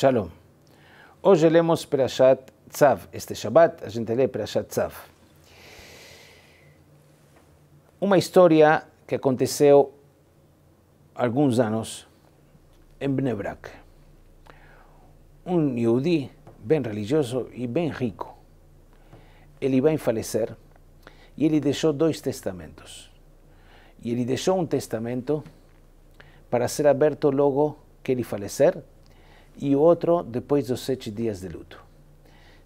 Shalom. Hoje lemos Perashat Tzav. Este Shabbat a gente lê Perashat Tzav. Uma história que aconteceu há alguns anos em Bnebrak. Um Yehudi bem religioso e bem rico. Ele vai falecer e ele deixou dois testamentos. E ele deixou um testamento para ser aberto logo que ele falecer e outro depois dos sete dias de luto.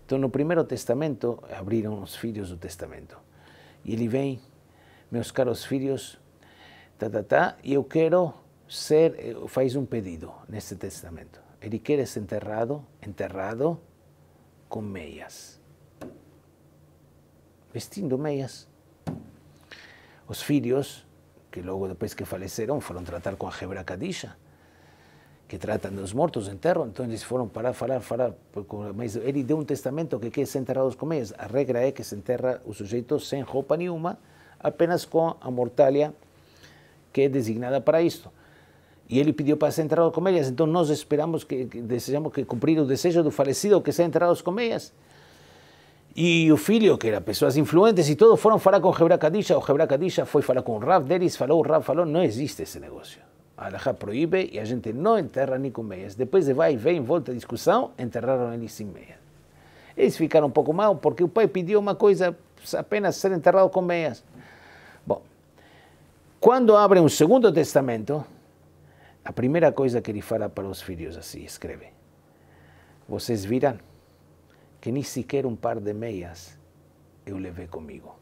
Então, no primeiro testamento, abriram os filhos do testamento. E ele vem, meus caros filhos, tá, tá, tá, e eu quero ser, eh, faz um pedido nesse testamento. Ele quer ser enterrado, enterrado com meias. Vestindo meias. Os filhos, que logo depois que faleceram, foram tratar com a Hebra Kadisha que tratam dos mortos, enterram, então eles foram parar, falar, falar, ele deu um testamento que quer ser enterrados com ellas. A regra é que se enterra o sujeito sem roupa nenhuma, apenas com a mortalha que é designada para isto. E ele pediu para ser enterrado com ellas. então nós esperamos que, que desejamos que cumprir o desejo do falecido que seja enterrados com ellas. E o filho, que era pessoas influentes e todos foram falar com Hebra Kadisha, o Hebra Kadisha foi falar com o Rav Deris, falou, o Rav falou, não existe esse negócio. A Alahá proíbe e a gente não enterra nem com meias. Depois vai e vem, volta a discussão, enterraram ele sem meias. Eles ficaram um pouco mal porque o pai pediu uma coisa, apenas ser enterrado com meias. Bom, quando abre o segundo testamento, a primeira coisa que ele fala para os filhos assim, escreve, vocês viram que nem sequer um par de meias eu levei comigo.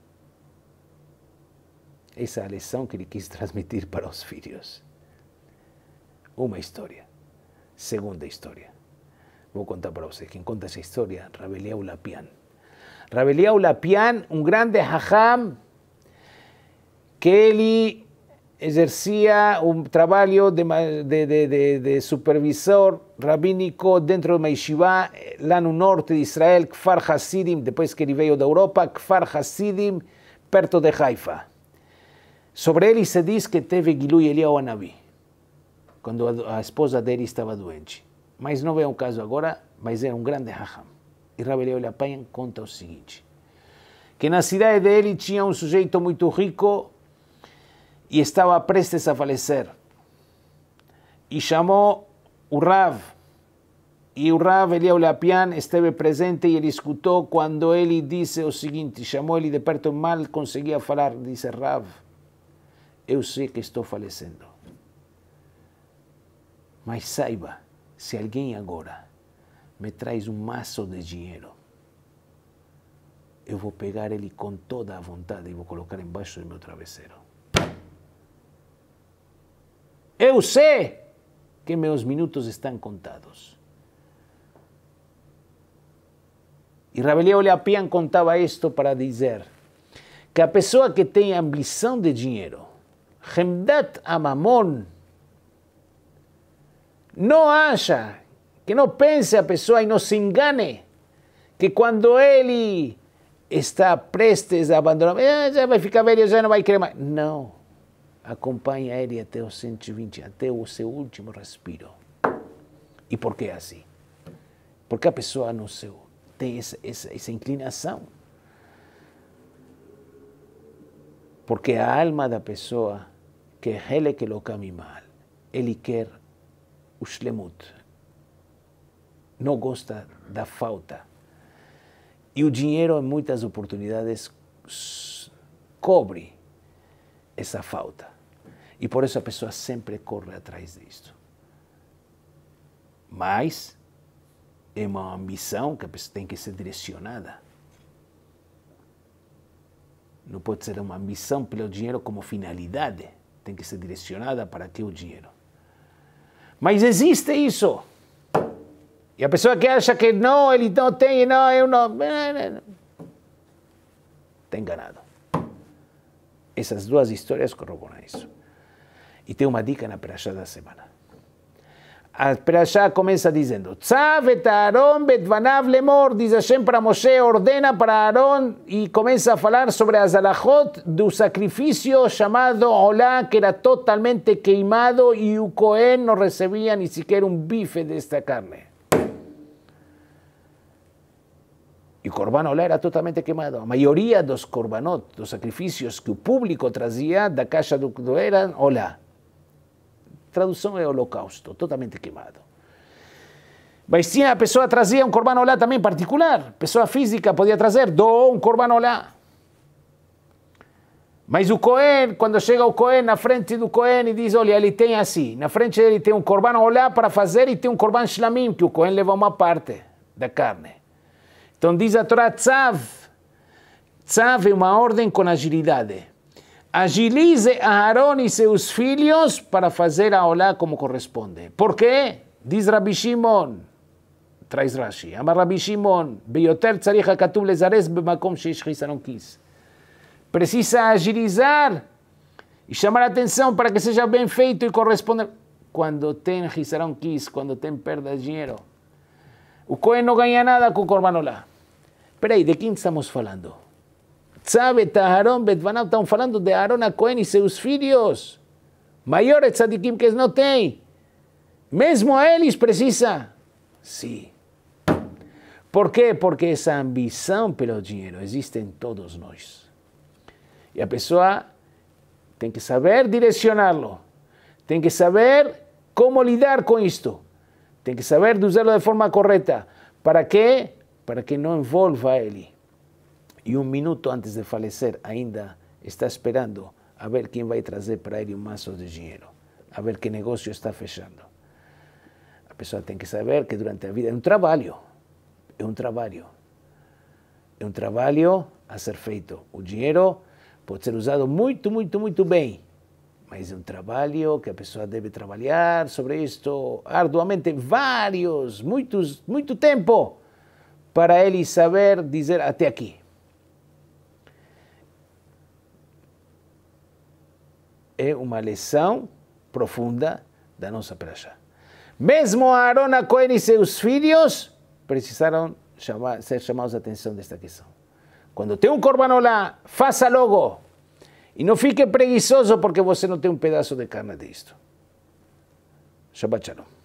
Essa é a lição que ele quis transmitir para os filhos. Una historia, Segunda historia. Voy a contar para ustedes. ¿Quién cuenta esa historia, Rabeliau Ulapian. Rabeliau Ulapian, un grande hajam que él ejercía un trabajo de, supervisor rabínico dentro de Meishivá, el eh, Norte de Israel, Kfar Hasidim, después que veio de Europa, Kfar Hasidim, perto de Haifa. Sobre él se dice que teve Gilui un Anabí. quando a, a esposa dele estava doente. Mas não é um caso agora, mas era é um grande raham. E Rabbi Leo Lapayan conta o seguinte, que na cidade dele tinha um sujeito muito rico e estava prestes a falecer. E chamou o Rav, e o Rav Eliel Lapian esteve presente e ele escutou quando ele disse o seguinte, chamou ele de perto, mal conseguia falar, disse Rav, eu sei que estou falecendo. Mas saiba, se alguém agora me traz um maço de dinheiro, eu vou pegar ele com toda a vontade e vou colocar embaixo do meu travesseiro. Eu sei que meus minutos estão contados. E Rabelais Olapian contava isto para dizer que a pessoa que tem ambição de dinheiro, Hemdat Amamon, não haja, que não pense a pessoa e não se engane, que quando ele está prestes a abandonar, já eh, vai ficar velho, já não vai querer mais. Não. acompanhe ele até os 120, até o seu último respiro. E por que é assim? Porque a pessoa no seu tem essa, essa, essa inclinação. Porque a alma da pessoa que ele que lo mal. Ele quer o shlemut. Não gosta da falta. E o dinheiro, em muitas oportunidades, cobre essa falta. E por isso a pessoa sempre corre atrás disso. Mas é uma ambição que tem que ser direcionada. Não pode ser uma ambição pelo dinheiro como finalidade. Tem que ser direcionada para que o dinheiro. Mas existe isso. E a pessoa que acha que não, ele não tem, não, eu não. Está é, é, é. enganado. Essas duas histórias corroboram isso. E tem uma dica na Perachá da semana. Ah, pero allá comienza diciendo, Aarón betvanav lemor, dice Hashem para Moshe, ordena para Aarón y comienza a hablar sobre Azalajot de un sacrificio llamado hola que era totalmente quemado y ukoen no recibía ni siquiera un bife de esta carne. Y Corban Olá era totalmente quemado. La mayoría de los corbanot, los sacrificios que el público traía de casa eran Olá. Tradução é holocausto, totalmente queimado. Mas tinha a pessoa trazia um olá também particular. Pessoa física podia trazer, doou um olá Mas o Cohen, quando chega o Cohen na frente do Cohen e diz, olha, ele tem assim, na frente dele tem um corban olá para fazer e tem um corban shlamim, que o Cohen leva uma parte da carne. Então diz a Torá, tzav, tzav é uma ordem com agilidade agilize Aaron e seus filhos para fazer a olá como corresponde. Por quê? Diz Rabi Shimon, traz Rashi, Amar Rabi Shimon, Beyoter tzarich hakatub lezares bemakom sheish chisaron kis. Precisa agilizar e chamar a atenção para que seja bem feito e corresponder. Quando tem chisaron kis, quando tem perda de dinheiro, o Cohen não ganha nada com o Corban Olá. Peraí, de quem estamos falando? Tzabe Taharon Betvanav, estão falando de Aaron Cohen e seus filhos, maiores tzadikim que eles não têm. Mesmo a eles precisa? Sim. Por quê? Porque essa ambição pelo dinheiro existe em todos nós. E a pessoa tem que saber direcioná-lo, tem que saber como lidar com isto, tem que saber usá-lo de forma correta. Para quê? Para que não envolva ele e um minuto antes de falecer ainda está esperando a ver quem vai trazer para ele um maço de dinheiro, a ver que negócio está fechando. A pessoa tem que saber que durante a vida é um trabalho, é um trabalho. É um trabalho a ser feito. O dinheiro pode ser usado muito, muito, muito bem, mas é um trabalho que a pessoa deve trabalhar sobre isto arduamente, vários, muitos, muito tempo, para ele saber dizer até aqui. é uma lição profunda da nossa Perashá. Mesmo Arona Cohen e seus filhos precisaram chamar, ser chamados a atenção desta questão. Quando tem um corbanola, lá, faça logo. E não fique preguiçoso porque você não tem um pedaço de carne disto. Shabbat Shalom.